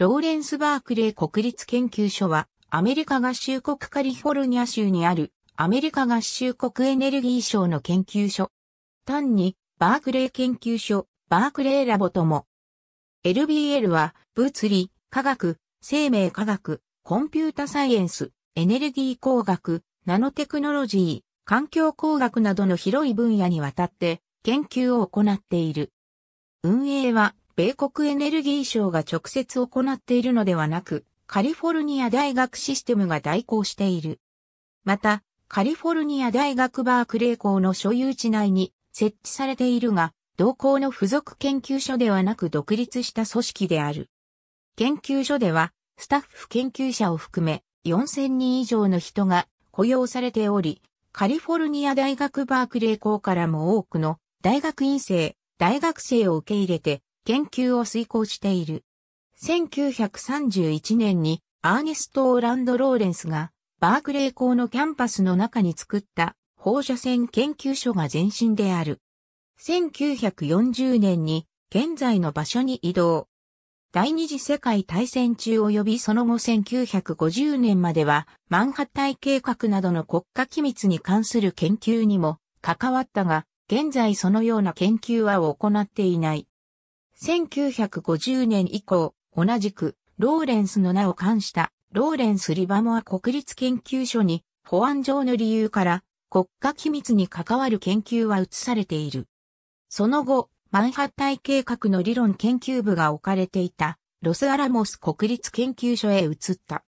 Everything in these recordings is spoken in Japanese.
ローレンス・バークレー国立研究所は、アメリカ合衆国カリフォルニア州にある、アメリカ合衆国エネルギー省の研究所。単に、バークレー研究所、バークレーラボとも。LBL は、物理、科学、生命科学、コンピュータサイエンス、エネルギー工学、ナノテクノロジー、環境工学などの広い分野にわたって研究を行っている。運営は米国エネルギー省が直接行っているのではなく、カリフォルニア大学システムが代行している。また、カリフォルニア大学バークレー校の所有地内に設置されているが、同校の付属研究所ではなく独立した組織である。研究所では、スタッフ研究者を含め4000人以上の人が雇用されており、カリフォルニア大学バークレー校からも多くの大学院生、大学生を受け入れて研究を遂行している。1931年にアーネスト・オーランド・ローレンスがバークレー校のキャンパスの中に作った放射線研究所が前身である。1940年に現在の場所に移動。第二次世界大戦中及びその後1950年まではマンハッタイ計画などの国家機密に関する研究にも関わったが、現在そのような研究は行っていない。1950年以降、同じく、ローレンスの名を冠した、ローレンス・リバモア国立研究所に、保安上の理由から、国家機密に関わる研究は移されている。その後、マンハッタイ計画の理論研究部が置かれていた、ロスアラモス国立研究所へ移った。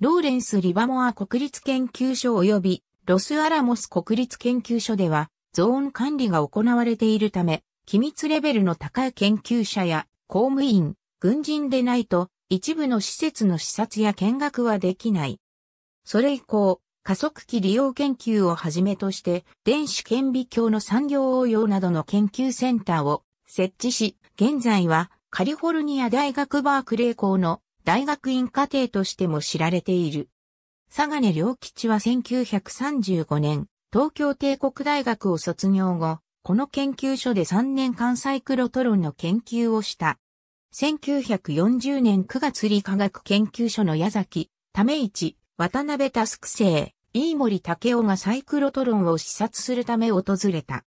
ローレンス・リバモア国立研究所及びロスアラモス国立研究所ではゾーン管理が行われているため、機密レベルの高い研究者や公務員、軍人でないと一部の施設の視察や見学はできない。それ以降、加速器利用研究をはじめとして電子顕微鏡の産業応用などの研究センターを設置し、現在はカリフォルニア大学バークレー校の大学院課程としても知られている。佐賀根良吉は1935年、東京帝国大学を卒業後、この研究所で3年間サイクロトロンの研究をした。1940年9月理科学研究所の矢崎、ため市、渡辺タスク生、飯森武雄がサイクロトロンを視察するため訪れた。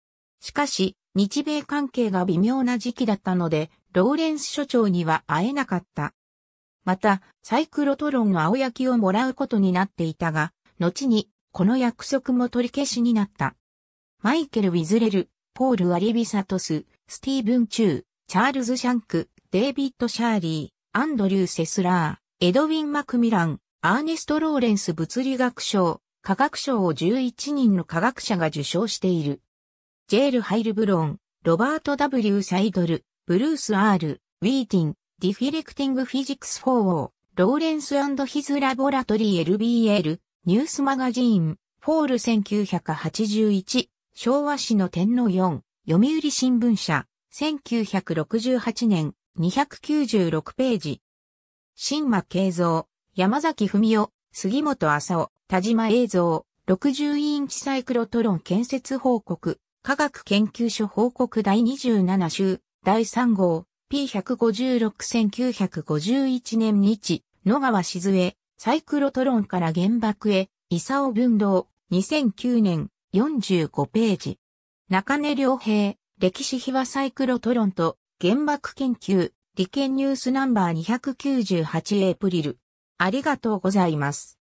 しかし、日米関係が微妙な時期だったので、ローレンス所長には会えなかった。また、サイクロトロンの青焼きをもらうことになっていたが、後に、この約束も取り消しになった。マイケル・ウィズレル、ポール・アリビサトス、スティーブン・チュー、チャールズ・シャンク、デイビッド・シャーリー、アンドリュー・セスラー、エドウィン・マクミラン、アーネスト・ローレンス物理学賞、科学賞を11人の科学者が受賞している。ジェール・ハイルブロン、ロバート・ W・ サイドル、ブルース・ R、ウィーティン、ディフィレクティング・フィジクス・フォー・ローレンス・ヒズ・ラボラトリー・ LBL、ニュース・マガジーン、フォール1981、昭和史の天皇4、読売新聞社、1968年、296ページ。新馬慶三、山崎文夫、杉本浅尾、田島映像、60インチサイクロトロン建設報告、科学研究所報告第27週、第3号、P156-1951 年日、野川静江、サイクロトロンから原爆へ、伊佐尾文道、2009年、45ページ。中根良平、歴史秘話サイクロトロント、原爆研究、理研ニュースナンバー298エイプリル。ありがとうございます。